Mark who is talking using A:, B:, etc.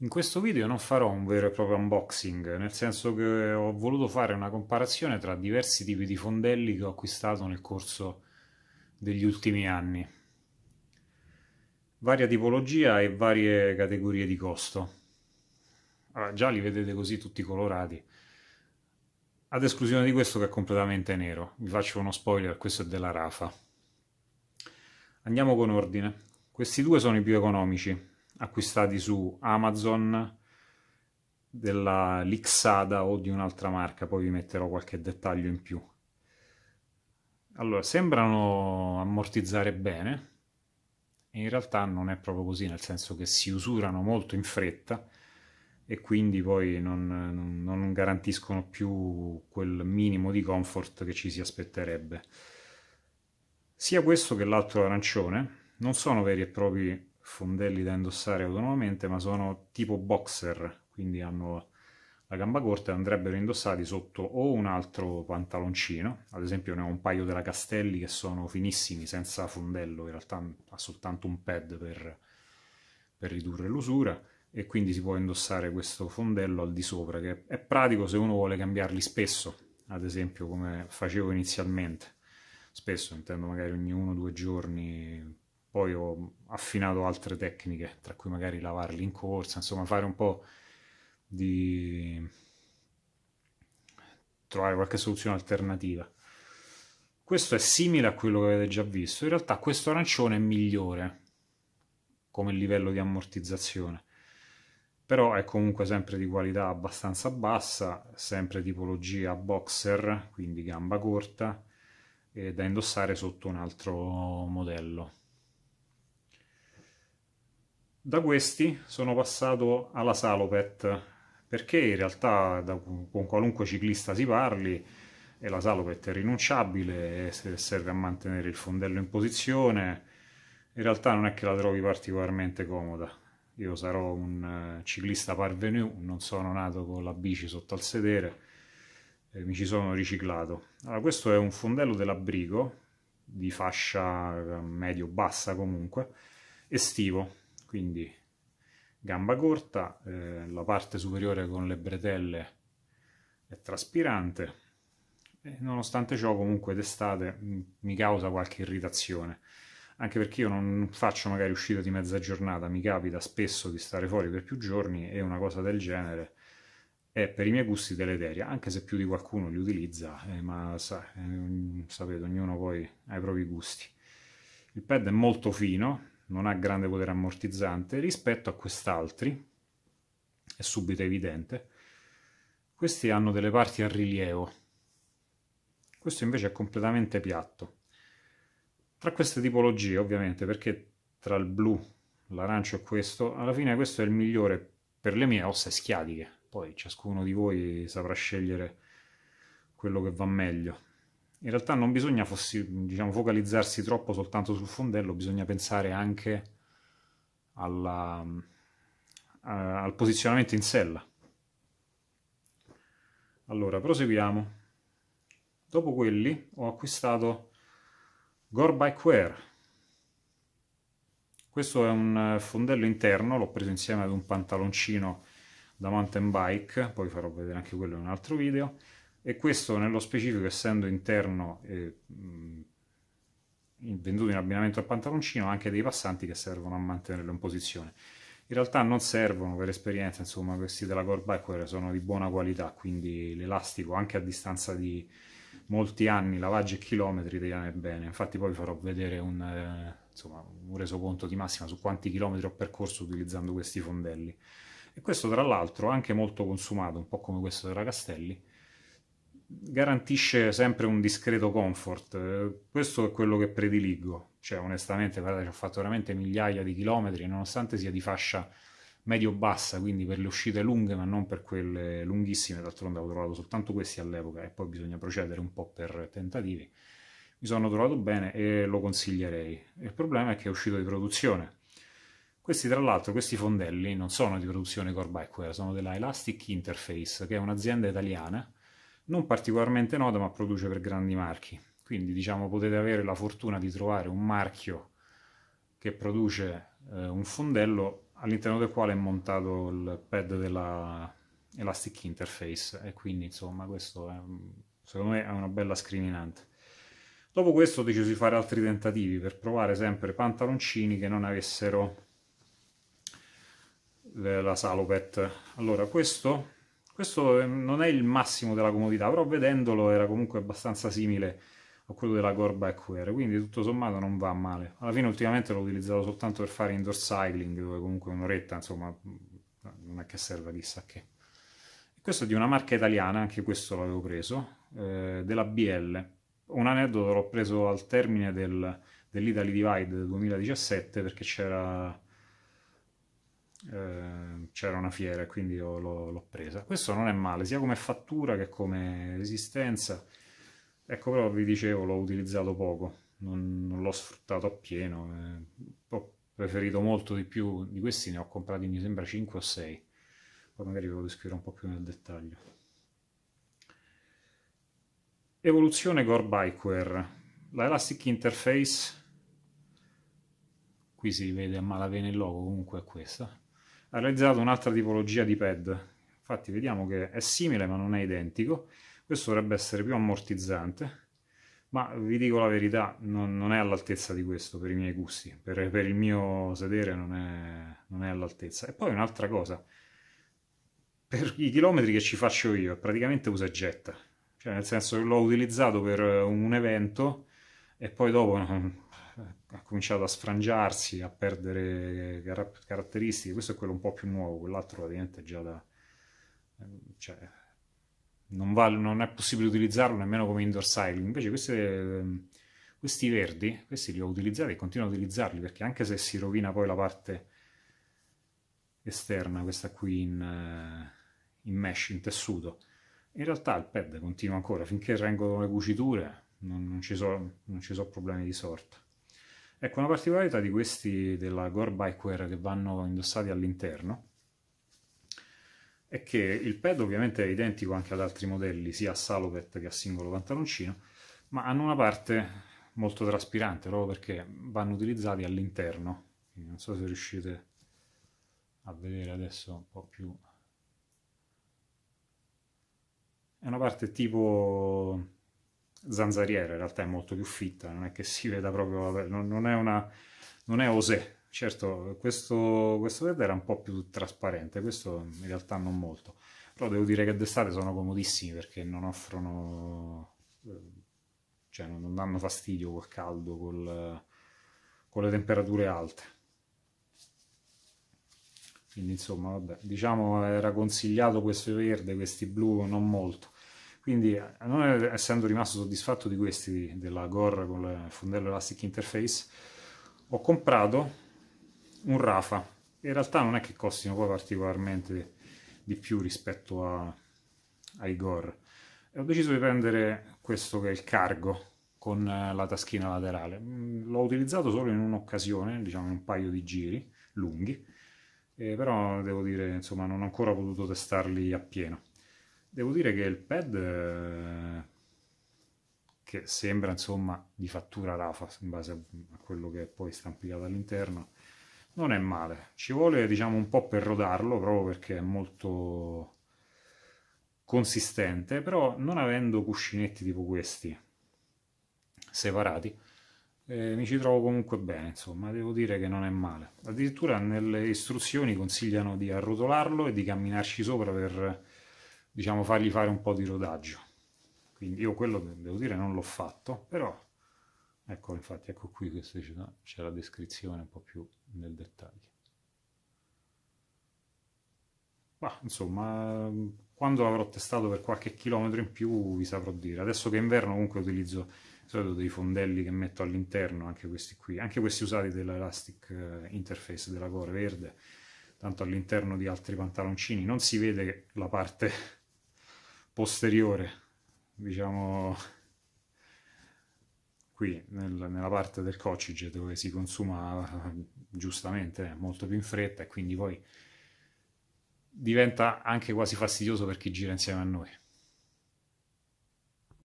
A: In questo video non farò un vero e proprio unboxing, nel senso che ho voluto fare una comparazione tra diversi tipi di fondelli che ho acquistato nel corso degli ultimi anni. Varia tipologia e varie categorie di costo. Allora, già li vedete così tutti colorati. Ad esclusione di questo che è completamente nero. Vi faccio uno spoiler, questo è della Rafa. Andiamo con ordine. Questi due sono i più economici, acquistati su Amazon della Lixada o di un'altra marca, poi vi metterò qualche dettaglio in più. Allora, sembrano ammortizzare bene, in realtà non è proprio così, nel senso che si usurano molto in fretta e quindi poi non, non garantiscono più quel minimo di comfort che ci si aspetterebbe. Sia questo che l'altro arancione non sono veri e propri fondelli da indossare autonomamente, ma sono tipo boxer, quindi hanno la gamba corta e andrebbero indossati sotto o un altro pantaloncino, ad esempio ne ho un paio della Castelli che sono finissimi, senza fondello, in realtà ha soltanto un pad per, per ridurre l'usura, e quindi si può indossare questo fondello al di sopra, che è pratico se uno vuole cambiarli spesso, ad esempio come facevo inizialmente. Spesso intendo magari ogni uno o due giorni poi ho affinato altre tecniche, tra cui magari lavarli in corsa, insomma fare un po' di... trovare qualche soluzione alternativa. Questo è simile a quello che avete già visto, in realtà questo arancione è migliore come livello di ammortizzazione, però è comunque sempre di qualità abbastanza bassa, sempre tipologia boxer, quindi gamba corta, e da indossare sotto un altro modello da questi sono passato alla Salopet, perché in realtà da, con qualunque ciclista si parli, e la Salopet è rinunciabile, e serve a mantenere il fondello in posizione, in realtà non è che la trovi particolarmente comoda. Io sarò un eh, ciclista parvenu, non sono nato con la bici sotto al sedere, mi ci sono riciclato. Allora, questo è un fondello dell'abrigo, di fascia eh, medio-bassa comunque, estivo quindi gamba corta, eh, la parte superiore con le bretelle è traspirante e nonostante ciò comunque d'estate mm, mi causa qualche irritazione anche perché io non faccio magari uscita di mezza giornata, mi capita spesso di stare fuori per più giorni e una cosa del genere è per i miei gusti deleteria, anche se più di qualcuno li utilizza, eh, ma sa, eh, sapete, ognuno poi ha i propri gusti. Il pad è molto fino, non ha grande potere ammortizzante rispetto a quest'altri, è subito evidente. Questi hanno delle parti a rilievo, questo invece è completamente piatto. Tra queste tipologie, ovviamente, perché tra il blu, l'arancio e questo, alla fine questo è il migliore per le mie ossa schiatiche. Poi ciascuno di voi saprà scegliere quello che va meglio in realtà non bisogna fossi, diciamo, focalizzarsi troppo soltanto sul fondello, bisogna pensare anche alla, a, eh, al posizionamento in sella. Allora, proseguiamo. Dopo quelli ho acquistato Wear. Questo è un eh, fondello interno, l'ho preso insieme ad un pantaloncino da mountain bike, poi farò vedere anche quello in un altro video e questo nello specifico essendo interno eh, mh, venduto in abbinamento al pantaloncino ha anche dei passanti che servono a mantenerlo in posizione in realtà non servono per esperienza insomma questi della Core Bikewear sono di buona qualità quindi l'elastico anche a distanza di molti anni lavaggi e chilometri tiene bene infatti poi vi farò vedere un, eh, insomma, un resoconto di massima su quanti chilometri ho percorso utilizzando questi fondelli e questo tra l'altro anche molto consumato un po' come questo della Castelli garantisce sempre un discreto comfort. Questo è quello che prediligo. Cioè, onestamente, guardate, ci ho fatto veramente migliaia di chilometri, nonostante sia di fascia medio-bassa, quindi per le uscite lunghe, ma non per quelle lunghissime. D'altronde avevo trovato soltanto questi all'epoca e poi bisogna procedere un po' per tentativi. Mi sono trovato bene e lo consiglierei. Il problema è che è uscito di produzione. Questi tra l'altro, questi fondelli, non sono di produzione Corbacquer, sono della Elastic Interface, che è un'azienda italiana non particolarmente nota ma produce per grandi marchi. Quindi diciamo potete avere la fortuna di trovare un marchio che produce eh, un fondello all'interno del quale è montato il pad della Elastic Interface e quindi insomma questo è, secondo me è una bella scriminante. Dopo questo ho deciso di fare altri tentativi per provare sempre pantaloncini che non avessero eh, la salopet. Allora questo questo ehm, non è il massimo della comodità, però vedendolo era comunque abbastanza simile a quello della Gorba Backware, quindi tutto sommato non va male. Alla fine ultimamente l'ho utilizzato soltanto per fare indoor cycling, dove comunque un'oretta, insomma, non è che serva chissà che. Questo è di una marca italiana, anche questo l'avevo preso, eh, della BL. Un aneddoto l'ho preso al termine del, dell'Italy Divide 2017 perché c'era Ehm, c'era una fiera, quindi l'ho presa. Questo non è male, sia come fattura che come resistenza. Ecco, però vi dicevo, l'ho utilizzato poco, non, non l'ho sfruttato appieno. Eh, ho preferito molto di più, di questi ne ho comprati mi sembra 5 o 6. Poi magari ve lo descrivo un po' più nel dettaglio. Evoluzione Gore Bikeware, la Elastic Interface, qui si vede a malapena il logo, comunque è questa, ha realizzato un'altra tipologia di pad. Infatti vediamo che è simile ma non è identico. Questo dovrebbe essere più ammortizzante, ma vi dico la verità, non, non è all'altezza di questo per i miei gusti, per, per il mio sedere non è, non è all'altezza. E poi un'altra cosa, per i chilometri che ci faccio io, è praticamente usa e getta. Cioè nel senso che l'ho utilizzato per un evento e poi dopo Eh, ha cominciato a sfrangiarsi, a perdere car- caratteristiche, questo è quello un po' più nuovo, quell'altro praticamente è già da... Eh, cioè, non, vale, non, è possibile utilizzarlo nemmeno come indoor cycling, invece queste, ehm, questi verdi, questi li ho utilizzati e continuo a utilizzarli, perché anche se si rovina poi la parte esterna, questa qui in, eh, in mesh, in tessuto, in realtà il pad continua ancora, finché rengono le cuciture non, non ci sono so problemi di sorta. Ecco, una particolarità di questi della Gore Bikewear che vanno indossati all'interno è che il pad ovviamente è identico anche ad altri modelli, sia a salopet che a singolo pantaloncino, ma hanno una parte molto traspirante, proprio perché vanno utilizzati all'interno. Non so se riuscite a vedere adesso un po' più... È una parte tipo zanzariera, in realtà è molto più fitta, non è che si veda proprio, non, non è una, non è osè. Certo, questo, questo verde era un po' più trasparente, questo in realtà non molto. Però devo dire che d'estate sono comodissimi perché non offrono... Eh, cioè non danno fastidio col caldo, col, con le temperature alte. Quindi insomma, vabbè, diciamo era consigliato questo verde, questi blu non molto quindi eh, a essendo rimasto soddisfatto di questi, della Gore con il fondello Elastic Interface, ho comprato un Rafa. In realtà non è che costino poi particolarmente di più rispetto a, ai Gore. E ho deciso di prendere questo che è il Cargo con eh, la taschina laterale. Mm, l'ho utilizzato solo in un'occasione, diciamo in un paio di giri lunghi, eh, però devo dire, insomma, non ho ancora potuto testarli appieno Devo dire che il pad, eh, che sembra insomma di fattura RAFA in base a quello che è poi stampicato all'interno, non è male. Ci vuole diciamo un po' per rodarlo proprio perché è molto consistente, però non avendo cuscinetti tipo questi separati, eh, mi ci trovo comunque bene, insomma, devo dire che non è male. Addirittura nelle istruzioni consigliano di arrotolarlo e di camminarci sopra per diciamo, fargli fare un po' di rodaggio. Quindi io quello, devo dire, non l'ho fatto, però, ecco, infatti, ecco qui, c'è la descrizione un po' più nel dettaglio. Bah, insomma, quando l'avrò testato per qualche chilometro in più vi saprò dire. Adesso che è inverno comunque utilizzo solito dei fondelli che metto all'interno, anche questi qui, anche questi usati dell'Elastic eh, Interface della Core Verde, tanto all'interno di altri pantaloncini non si vede la parte posteriore, diciamo qui nel, nella parte del coccige dove si consuma giustamente molto più in fretta e quindi poi diventa anche quasi fastidioso per chi gira insieme a noi.